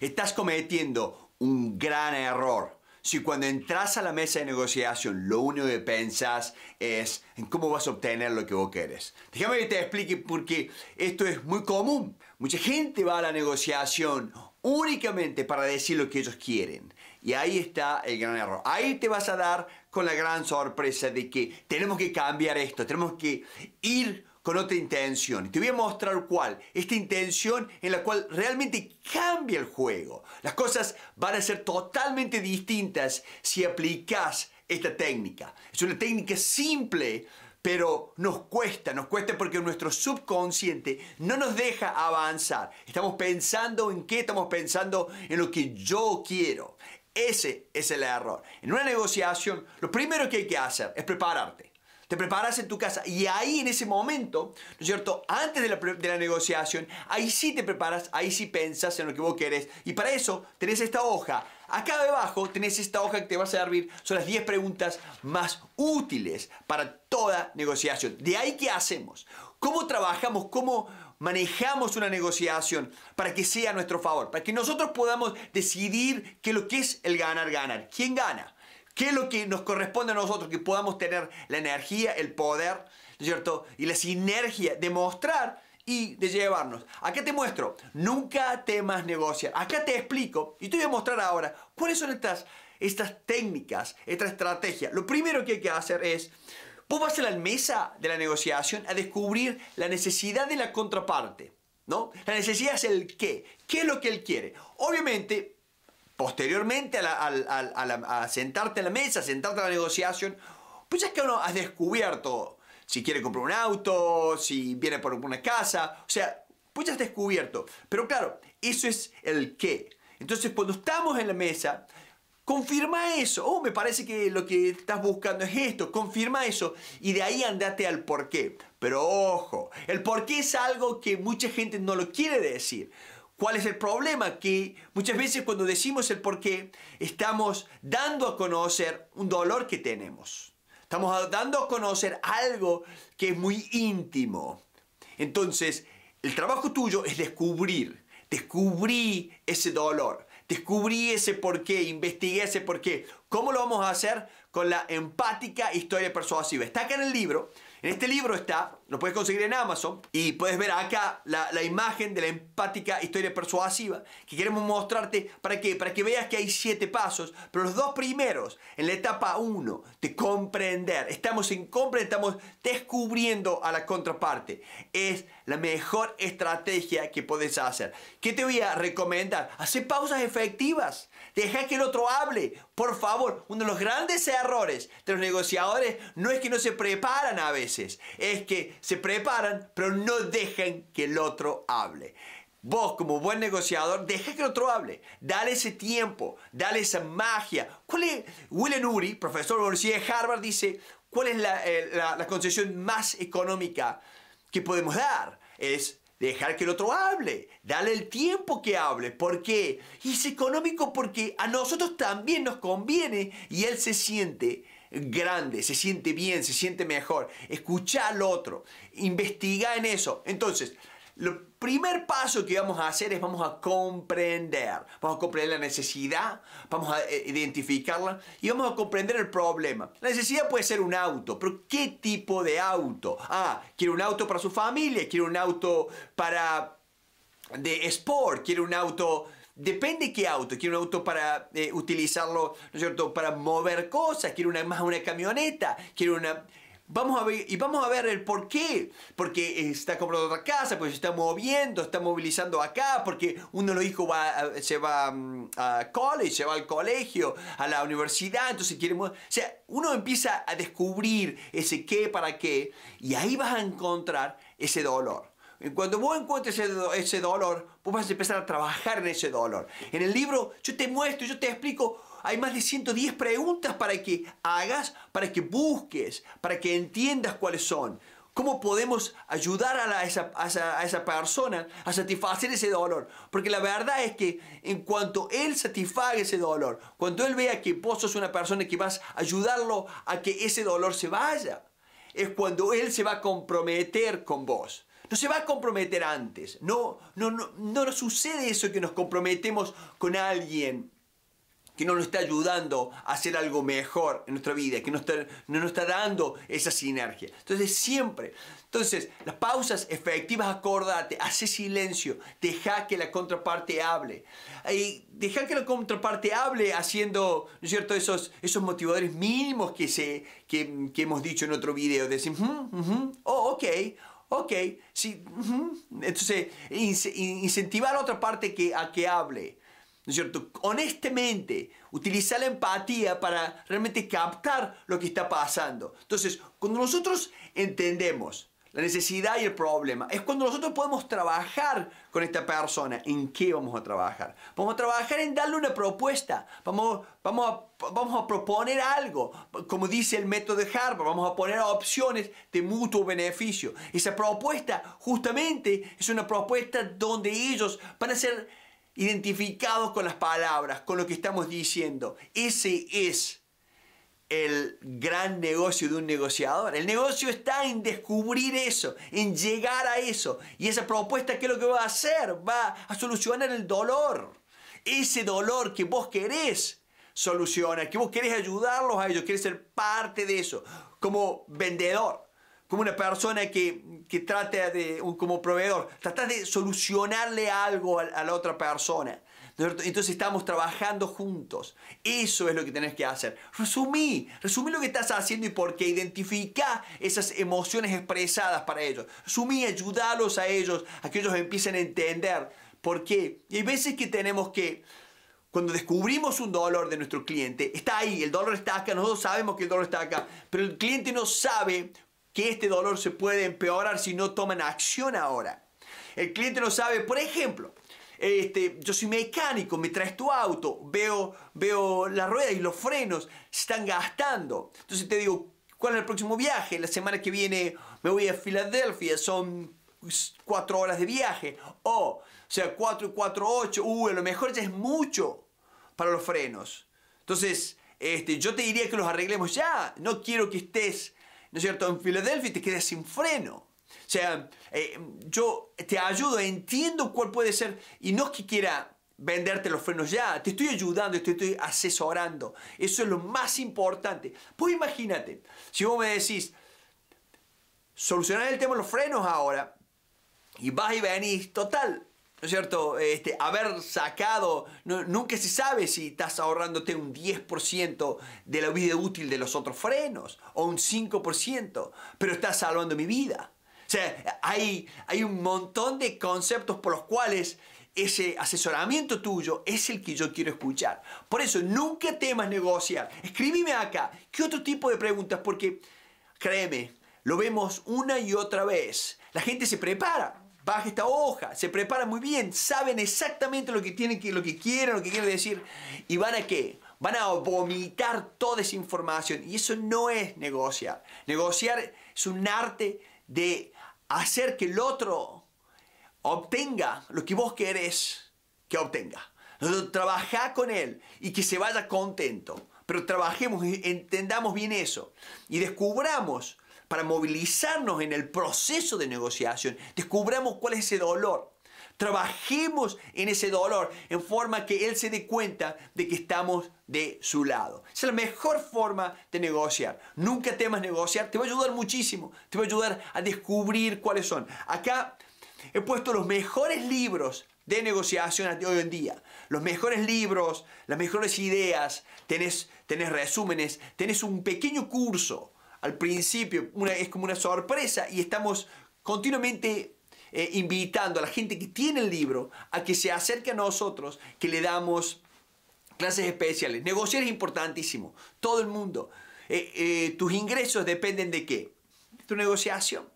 Estás cometiendo un gran error. Si cuando entras a la mesa de negociación lo único que pensás es en cómo vas a obtener lo que vos querés. Déjame que te explique porque esto es muy común. Mucha gente va a la negociación únicamente para decir lo que ellos quieren. Y ahí está el gran error. Ahí te vas a dar con la gran sorpresa de que tenemos que cambiar esto, tenemos que ir con otra intención. te voy a mostrar cuál. Esta intención en la cual realmente cambia el juego. Las cosas van a ser totalmente distintas si aplicas esta técnica. Es una técnica simple, pero nos cuesta, nos cuesta porque nuestro subconsciente no nos deja avanzar. Estamos pensando en qué, estamos pensando en lo que yo quiero. Ese es el error. En una negociación, lo primero que hay que hacer es prepararte te preparas en tu casa y ahí en ese momento, ¿no es cierto? Antes de la, negociación, ahí sí te preparas, ahí sí pensas en lo que vos querés. Y para eso tenés esta hoja. Acá debajo tenés esta hoja que te va a servir, son las 10 preguntas más útiles para toda negociación. De ahí qué hacemos, cómo trabajamos, cómo manejamos una negociación para que sea a nuestro favor, para que nosotros podamos decidir qué lo que es el ganar, ganar. ¿Quién gana? ¿Qué es lo que nos corresponde a nosotros? Que podamos tener la energía, el poder, cierto? Y la sinergia de mostrar y de llevarnos. Acá te muestro, nunca temas negociar. Acá te explico y te voy a mostrar ahora cuáles son estas, estas técnicas, esta estrategia. Lo primero que hay que hacer es, vos vas a la mesa de la negociación a descubrir la necesidad de la contraparte. ¿No? La necesidad es el qué. ¿Qué es lo que él quiere? Obviamente, posteriormente a, sentarte a la mesa, sentarte a la negociación, pues es que uno has descubierto si quiere comprar un auto, si viene por una casa, o sea, pues ya has descubierto. Pero claro, eso es el qué. Entonces, cuando estamos en la mesa, confirma eso. Oh, me parece que lo que estás buscando es esto. Confirma eso. Y de ahí andate al por qué. Pero ojo, el por qué es algo que mucha gente no lo quiere decir. ¿Cuál es el problema? Que muchas veces cuando decimos el por qué, estamos dando a conocer un dolor que tenemos. Estamos dando a conocer algo que es muy íntimo. Entonces, el trabajo tuyo es descubrir, descubrí ese dolor, descubrí ese qué. investigué ese porqué. ¿Cómo lo vamos a hacer? Con la empática historia persuasiva. Está acá en el libro. En este libro está lo puedes conseguir en Amazon y puedes ver acá la, la, imagen de la empática historia persuasiva que queremos mostrarte para que, para que veas que hay siete pasos, pero los dos primeros, en la etapa uno, de comprender, estamos en compra, estamos descubriendo a la contraparte. Es la mejor estrategia que puedes hacer. ¿Qué te voy a recomendar? Hacer pausas efectivas. Deja que el otro hable. Por favor, uno de los grandes errores de los negociadores no es que no se preparan a veces, es que se preparan, pero no dejan que el otro hable. Vos, como buen negociador, deje que el otro hable. Dale ese tiempo, dale esa magia. ¿Cuál es? Willen Uri, profesor de la Universidad de Harvard, dice, ¿cuál es la, eh, la, la concesión más económica que podemos dar? Es dejar que el otro hable, dale el tiempo que hable. ¿Por qué? Y es económico porque a nosotros también nos conviene y él se siente grande, se siente bien, se siente mejor. Escucha al otro, investiga en eso. Entonces, el primer paso que vamos a hacer es vamos a comprender. Vamos a comprender la necesidad, vamos a eh, identificarla y vamos a comprender el problema. La necesidad puede ser un auto, pero ¿qué tipo de auto? Ah, quiere un auto para su familia, quiere un auto para de sport, quiere un auto Depende qué auto. Quiere un auto para eh, utilizarlo, ¿no es cierto?, para mover cosas. Quiere una, más una camioneta. Quiere una... Vamos a ver, y vamos a ver el por qué. Porque está comprando otra casa, pues se está moviendo, está movilizando acá, porque uno de los hijos va, se va mm, a college, va al colegio, a la universidad, entonces quiere... O sea, uno empieza a descubrir ese qué para qué y ahí vas a encontrar ese dolor. Cuando vos encuentres ese, dolor, vos vas a empezar a trabajar en ese dolor. En el libro yo te muestro, yo te explico, hay más de 110 preguntas para que hagas, para que busques, para que entiendas cuáles son. ¿Cómo podemos ayudar a, esa, a, esa, persona a satisfacer ese dolor? Porque la verdad es que en cuanto él satisfaga ese dolor, cuando él vea que vos sos una persona que vas a ayudarlo a que ese dolor se vaya, es cuando él se va a comprometer con vos no se va a comprometer antes. No, no, no, no nos sucede eso que nos comprometemos con alguien que no nos está ayudando a hacer algo mejor en nuestra vida, que no, está, no nos está dando esa sinergia. Entonces, siempre. Entonces, las pausas efectivas, acordate, hace silencio, deja que la contraparte hable. Y deja que la contraparte hable haciendo, ¿no es cierto?, esos, esos motivadores mínimos que, se, que, que hemos dicho en otro video. Decir, mm, oh, ok, Ok, sí. Entonces, incentivar a otra parte que, a que hable. cierto? Honestamente, utilizar la empatía para realmente captar lo que está pasando. Entonces, cuando nosotros entendemos la necesidad y el problema. Es cuando nosotros podemos trabajar con esta persona. ¿En qué vamos a trabajar? Vamos a trabajar en darle una propuesta. Vamos, vamos, vamos a proponer algo. Como dice el método de Harvard, vamos a poner opciones de mutuo beneficio. Esa propuesta justamente es una propuesta donde ellos van a ser identificados con las palabras, con lo que estamos diciendo. Ese es el gran negocio de un negociador. El negocio está en descubrir eso, en llegar a eso. Y esa propuesta, ¿qué es lo que va a hacer? Va a solucionar el dolor. Ese dolor que vos querés solucionar, que vos querés ayudarlos a ellos, querés ser parte de eso, como vendedor como una persona que, que trata de, como proveedor, tratas de solucionarle algo a, la otra persona. Entonces estamos trabajando juntos. Eso es lo que tenés que hacer. Resumí, resumí lo que estás haciendo y por qué. Identifica esas emociones expresadas para ellos. Resumí, ayudarlos a ellos, a que ellos empiecen a entender por qué. Y hay veces que tenemos que, cuando descubrimos un dolor de nuestro cliente, está ahí, el dolor está acá, nosotros sabemos que el dolor está acá, pero el cliente no sabe que este dolor se puede empeorar si no toman acción ahora. El cliente no sabe, por ejemplo, este, yo soy mecánico, me traes tu auto, veo, veo las ruedas y los frenos se están gastando. Entonces te digo, ¿cuál es el próximo viaje? La semana que viene me voy a Filadelfia, son cuatro horas de viaje. O, sea, cuatro, cuatro, ocho, uh, a lo mejor ya es mucho para los frenos. Entonces, este, yo te diría que los arreglemos ya. No quiero que estés ¿no es cierto?, en Filadelfia te quedas sin freno. O sea, eh, yo te ayudo, entiendo cuál puede ser, y no es que quiera venderte los frenos ya, te estoy ayudando, te estoy asesorando. Eso es lo más importante. Pues imagínate, si vos me decís, solucionar el tema de los frenos ahora, y vas y venís, total, ¿no es cierto? Este, haber sacado, nunca se sabe si estás ahorrándote un 10% de la vida útil de los otros frenos o un 5%, pero estás salvando mi vida. O sea, hay, hay un montón de conceptos por los cuales ese asesoramiento tuyo es el que yo quiero escuchar. Por eso, nunca temas negociar. escríbeme acá, ¿qué otro tipo de preguntas? Porque, créeme, lo vemos una y otra vez. La gente se prepara baja esta hoja, se prepara muy bien, saben exactamente lo que tienen que, lo que quieren, lo que quieren decir, y van a qué? Van a vomitar toda esa información. Y eso no es negociar. Negociar es un arte de hacer que el otro obtenga lo que vos querés que obtenga. Trabaja con él y que se vaya contento. Pero trabajemos, entendamos bien eso y descubramos para movilizarnos en el proceso de negociación, descubramos cuál es ese dolor. Trabajemos en ese dolor en forma que Él se dé cuenta de que estamos de su lado. es la mejor forma de negociar. Nunca temas negociar, te va a ayudar muchísimo, te va a ayudar a descubrir cuáles son. Acá he puesto los mejores libros de negociación de hoy en día. Los mejores libros, las mejores ideas, tenés, tenés resúmenes, tenés un pequeño curso al principio, es como una sorpresa y estamos continuamente eh, invitando a la gente que tiene el libro a que se acerque a nosotros, que le damos clases especiales. Negociar es importantísimo, todo el mundo. Eh, eh, tus ingresos dependen de qué? tu negociación.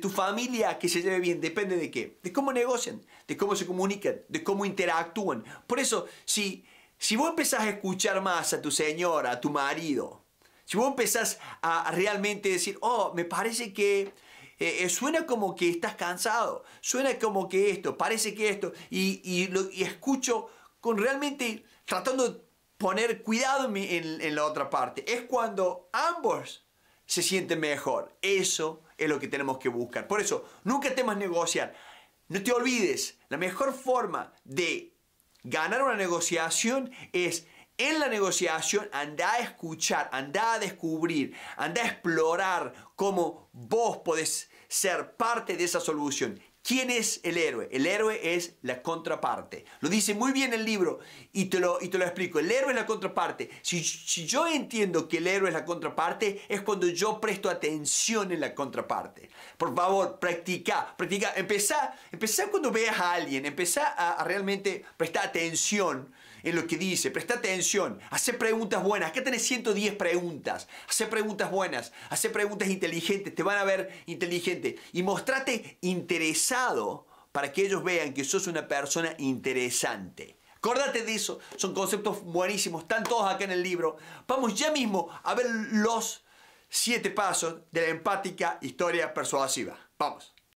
tu familia que se lleve bien depende de qué? De cómo negocian, de cómo se comunican, de cómo interactúan. Por eso, si, si vos empezás a escuchar más a tu señora, a tu marido, si vos empezás a, realmente decir, oh, me parece que eh, eh, suena como que estás cansado, suena como que esto, parece que esto, y, escucho con realmente tratando de poner cuidado en, en la otra parte. Es cuando ambos se sienten mejor. Eso es lo que tenemos que buscar. Por eso, nunca temas negociar. No te olvides, la mejor forma de ganar una negociación es en la negociación, anda a escuchar, anda a descubrir, anda a explorar cómo vos podés ser parte de esa solución. ¿Quién es el héroe? El héroe es la contraparte. Lo dice muy bien el libro y te lo, y te lo explico. El héroe es la contraparte. Si, yo entiendo que el héroe es la contraparte, es cuando yo presto atención en la contraparte. Por favor, practica, practica. Empezá, empezá cuando veas a alguien, empezá a, a realmente prestar atención en lo que dice, presta atención, hace preguntas buenas, acá tenés 110 preguntas, hace preguntas buenas, hace preguntas inteligentes, te van a ver inteligente y mostrate interesado para que ellos vean que sos una persona interesante. Acordate de eso, son conceptos buenísimos, están todos acá en el libro. Vamos ya mismo a ver los siete pasos de la empática historia persuasiva. Vamos.